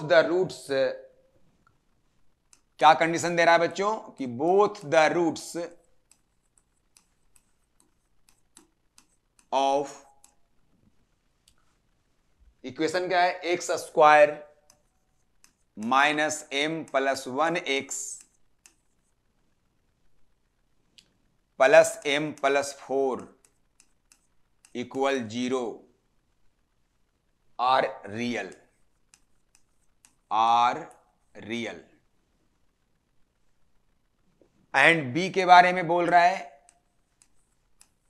both the roots क्या condition दे रहा है बच्चों कि both the roots of equation क्या है x square minus m plus one x plus m plus four equal zero are real are real and b के बारे में बोल रहा है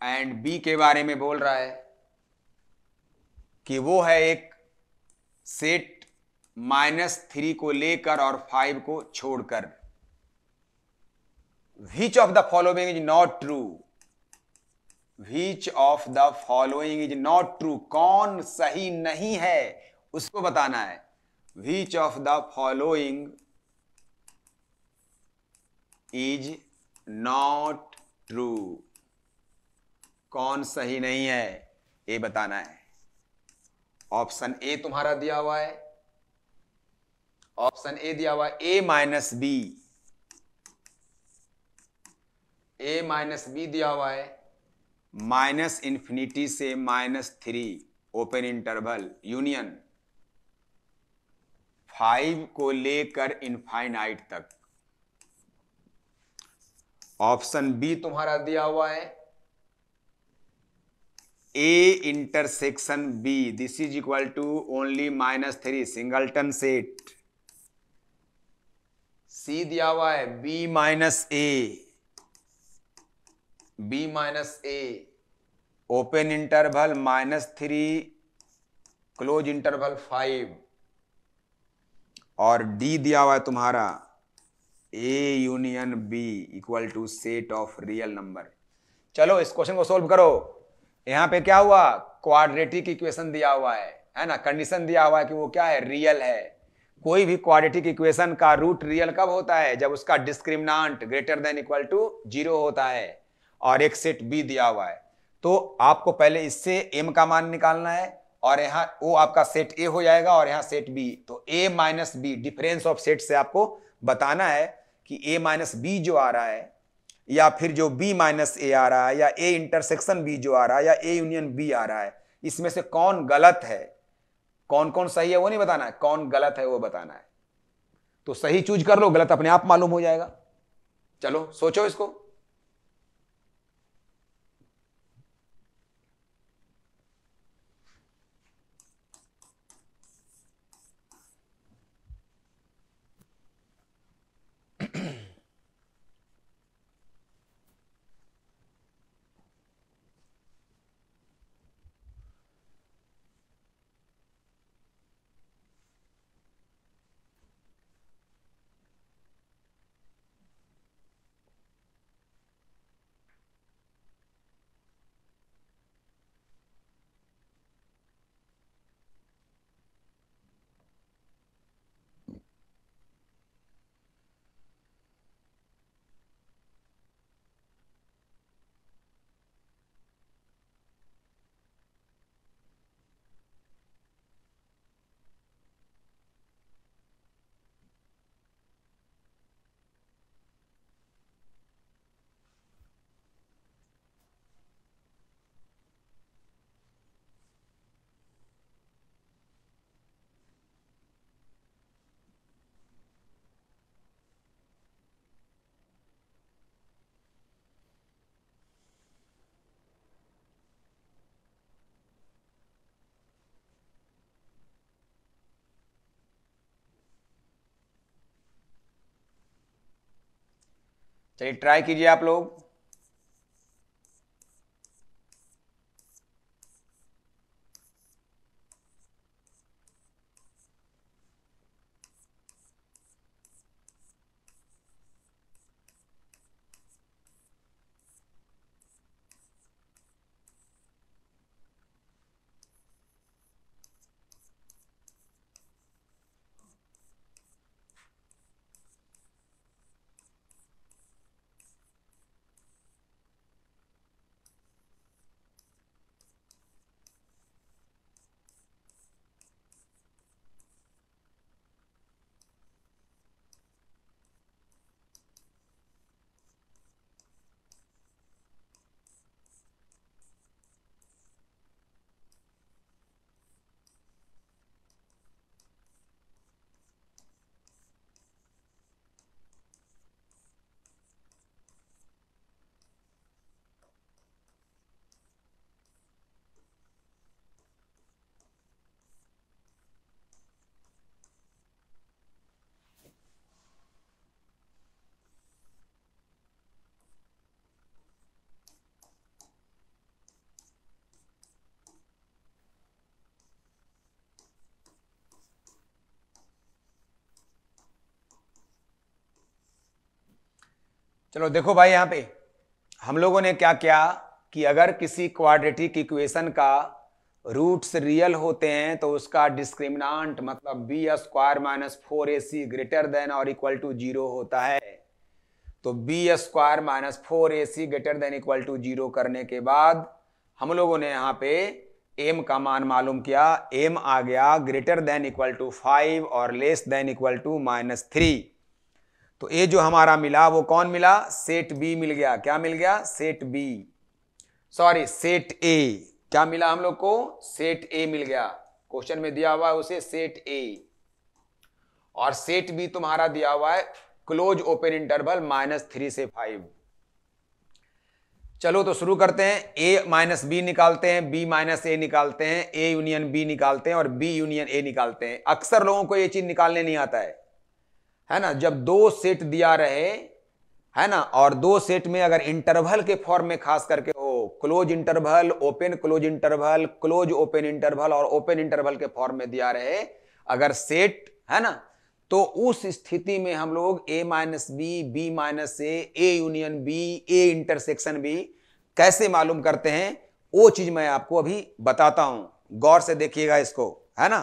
एंड बी के बारे में बोल रहा है कि वो है एक सेट माइनस थ्री को लेकर और फाइव को छोड़कर which of the following is not true which of the following is not true कौन सही नहीं है उसको बताना है which of the following is not true कौन सही नहीं है ये बताना है ऑप्शन ए तुम्हारा दिया हुआ है ऑप्शन ए दिया हुआ है A minus B A minus B दिया हुआ है माइनस इन्फिनिटी से minus three open interval union five को लेकर इनफाइनाइट तक ऑप्शन बी तुम्हारा दिया हुआ है A intersection B this is equal to only minus three singleton set C दिया हुआ है B minus A B minus A open interval minus three close interval five और डी दिया हुआ है तुम्हारा A union B equal to set of real number चलो इस क्वेश्चन को सोल्व करो यहां पे क्या हुआ क्वाड्रेटिक इक्वेशन दिया हुआ है है ना कंडीशन दिया हुआ है कि वो क्या है रियल है कोई भी क्वाड्रेटिक इक्वेशन का रूट रियल कब होता है जब उसका discriminant greater than equal to zero होता है और एक सेट बी दिया हुआ है तो आपको पहले इससे एम का मान निकालना है और यहाँ वो आपका सेट ए हो जाएगा और यहाँ सेट बी तो A minus B difference of set से आपको बताना है कि ए माइनस बी जो आ रहा है या फिर जो बी माइनस ए आ रहा है या ए इंटरसेक्शन बी जो आ रहा है या ए यूनियन बी आ रहा है इसमें से कौन गलत है कौन कौन सही है वो नहीं बताना है कौन गलत है वो बताना है तो सही चूज कर लो गलत अपने आप मालूम हो जाएगा चलो सोचो इसको चलिए ट्राई कीजिए आप लोग चलो देखो भाई यहाँ पे हम लोगों ने क्या किया कि अगर किसी क्वाड्रेटिक इक्वेशन का रूट्स रियल होते हैं तो उसका डिस्क्रिमिनाट मतलब b square minus four a c greater than और इक्वल टू जीरो होता है तो b square minus four a c greater than equal to zero करने के बाद हम लोगों ने यहाँ पे एम का मान मालूम किया एम आ गया greater than equal to five और less than equal to minus three तो ए जो हमारा मिला वो कौन मिला सेट बी मिल गया क्या मिल गया set B sorry set A क्या मिला हम लोग को सेट ए मिल गया क्वेश्चन में दिया हुआ है उसे सेट ए और सेट बी तुम्हारा दिया हुआ है close open interval minus three से फाइव चलो तो शुरू करते हैं ए माइनस बी निकालते हैं बी माइनस ए निकालते हैं ए यूनियन बी निकालते हैं और बी यूनियन ए निकालते हैं अक्सर लोगों को ये चीज निकालने नहीं आता है है ना जब दो सेट दिया रहे है ना और दो सेट में अगर इंटरवल के फॉर्म में खास करके हो close interval open close interval close open interval और ओपन इंटरवल के फॉर्म में दिया रहे अगर सेट है ना तो उस स्थिति में हम लोग A minus B B minus A A union B A intersection B कैसे मालूम करते हैं वो चीज मैं आपको अभी बताता हूं गौर से देखिएगा इसको है ना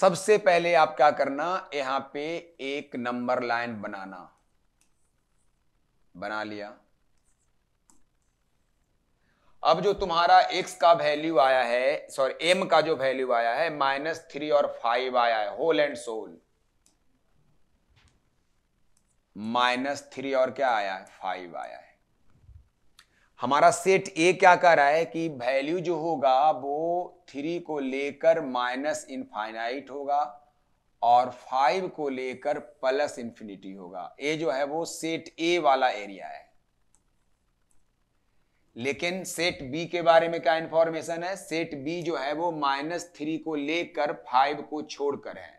सबसे पहले आप क्या करना यहां पे एक नंबर लाइन बनाना बना लिया अब जो तुम्हारा x का वैल्यू आया है सॉरी m का जो वैल्यू आया है माइनस थ्री और फाइव आया है whole and sole minus three और क्या आया है फाइव आया है हमारा सेट ए क्या कर रहा है कि वैल्यू जो होगा वो थ्री को लेकर माइनस इनफाइनाइट होगा और फाइव को लेकर प्लस इंफिनिटी होगा ए जो है वो सेट ए वाला एरिया है लेकिन सेट बी के बारे में क्या इंफॉर्मेशन है सेट बी जो है वो माइनस थ्री को लेकर फाइव को छोड़कर है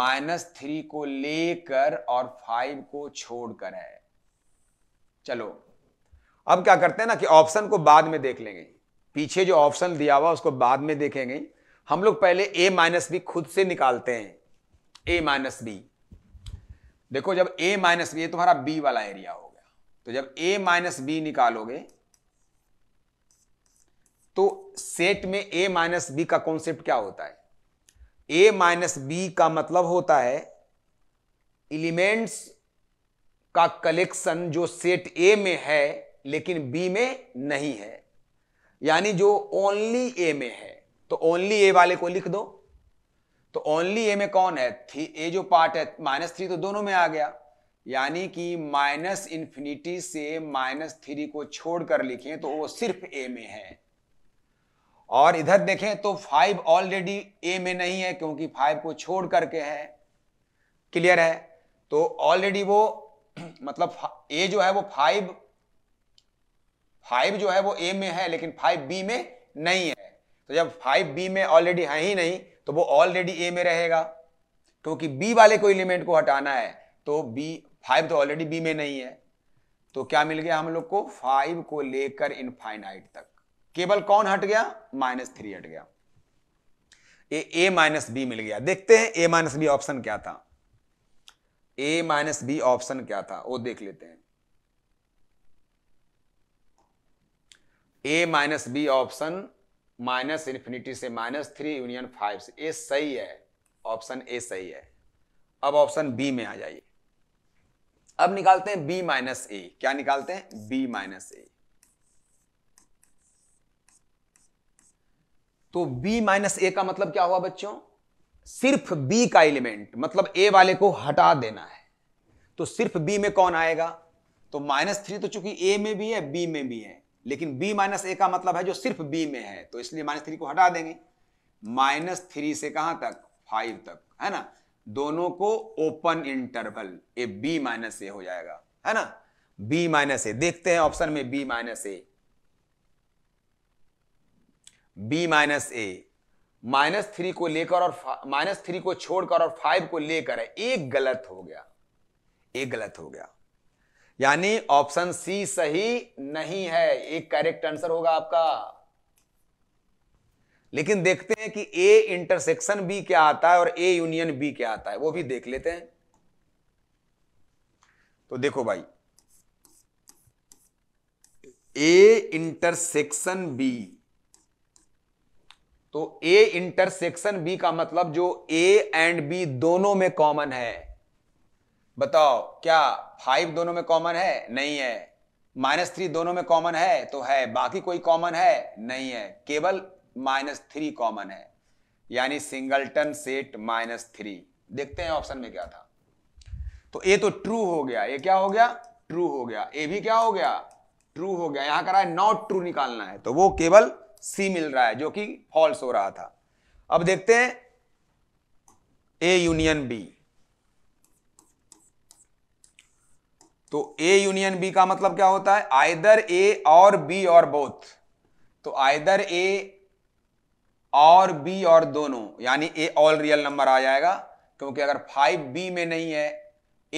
माइनस थ्री को लेकर और फाइव को छोड़कर है चलो अब क्या करते हैं ना कि ऑप्शन को बाद में देख लेंगे पीछे जो ऑप्शन दिया हुआ उसको बाद में देखेंगे हम लोग पहले ए माइनस बी खुद से निकालते हैं ए माइनस बी देखो जब ए माइनस बी तुम्हारा बी वाला एरिया हो गया तो जब ए माइनस बी निकालोगे तो सेट में ए माइनस बी का कॉन्सेप्ट क्या होता है ए माइनस बी का मतलब होता है एलिमेंट्स का कलेक्शन जो सेट ए में है लेकिन बी में नहीं है यानी जो ओनली ए में है तो ओनली ए वाले को लिख दो तो ओनली ए में कौन है थी ए जो पार्ट है माइनस थ्री तो दोनों में आ गया यानी कि माइनस इंफिनिटी से माइनस थ्री को छोड़कर लिखें तो वो सिर्फ ए में है और इधर देखें तो फाइव ऑलरेडी ए में नहीं है क्योंकि फाइव को छोड़ करके है क्लियर है तो ऑलरेडी वो मतलब ए जो है वो फाइव फाइव जो है वो ए में है लेकिन फाइव बी में नहीं है तो जब फाइव बी में ऑलरेडी है ही नहीं तो वो ऑलरेडी ए में रहेगा क्योंकि बी वाले को एलिमेंट को हटाना है तो बी फाइव तो ऑलरेडी बी में नहीं है तो क्या मिल गया हम लोग को फाइव को लेकर इनफाइनाइट तक केवल कौन हट गया माइनस थ्री हट गया ए ए माइनस बी मिल गया देखते हैं ए माइनस बी ऑप्शन क्या था ए माइनस बी ऑप्शन क्या था वो देख लेते हैं A minus B option minus infinity से माइनस थ्री यूनियन फाइव से ए सही है ऑप्शन ए सही है अब ऑप्शन बी में आ जाइए अब निकालते हैं बी माइनस ए क्या निकालते हैं बी माइनस ए तो बी माइनस ए का मतलब क्या हुआ बच्चों सिर्फ बी का एलिमेंट मतलब ए वाले को हटा देना है तो सिर्फ बी में कौन आएगा तो माइनस थ्री तो चूंकि ए में भी है बी में भी है लेकिन बी माइनस ए का मतलब है जो सिर्फ बी में है तो इसलिए माइनस थ्री को हटा देंगे माइनस थ्री से कहां तक फाइव तक है ना दोनों को open interval A B minus A हो जाएगा है ना बी माइनस ए देखते हैं ऑप्शन में B minus A B minus A minus three को लेकर और माइनस थ्री को छोड़कर और फाइव को लेकर है एक गलत हो गया एक गलत हो गया यानी ऑप्शन सी सही नहीं है एक करेक्ट आंसर होगा आपका लेकिन देखते हैं कि ए इंटरसेक्शन बी क्या आता है और ए यूनियन बी क्या आता है वो भी देख लेते हैं तो देखो भाई ए इंटरसेक्शन बी तो ए इंटरसेक्शन बी का मतलब जो ए एंड बी दोनों में कॉमन है बताओ क्या फाइव दोनों में कॉमन है नहीं है माइनस थ्री दोनों में कॉमन है तो है बाकी कोई कॉमन है नहीं है केवल माइनस थ्री कॉमन है यानी सिंगलटन सेट माइनस थ्री देखते हैं ऑप्शन में क्या था तो ए तो ट्रू हो गया ये क्या हो गया ट्रू हो गया ए भी क्या हो गया ट्रू हो गया यहां करा है नॉट ट्रू निकालना है तो वो केवल सी मिल रहा है जो कि फॉल्स हो रहा था अब देखते हैं ए यूनियन बी तो ए यूनियन बी का मतलब क्या होता है आइदर ए और बी और बोथ तो आइदर ए और बी और दोनों यानी ए ऑल रियल नंबर आ जाएगा क्योंकि अगर फाइव बी में नहीं है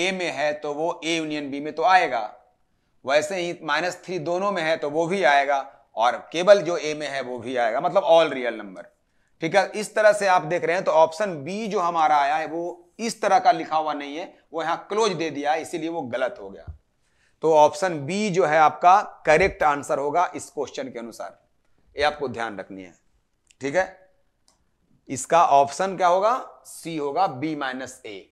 ए में है तो वो ए यूनियन बी में तो आएगा वैसे ही माइनस थ्री दोनों में है तो वो भी आएगा और केवल जो ए में है वो भी आएगा मतलब ऑल रियल नंबर ठीक है इस तरह से आप देख रहे हैं तो ऑप्शन बी जो हमारा आया है वो इस तरह का लिखा हुआ नहीं है वो यहां क्लोज दे दिया है इसीलिए वो गलत हो गया तो ऑप्शन बी जो है आपका करेक्ट आंसर होगा इस क्वेश्चन के अनुसार ये आपको ध्यान रखनी है ठीक है इसका ऑप्शन क्या होगा सी होगा बी माइनस ए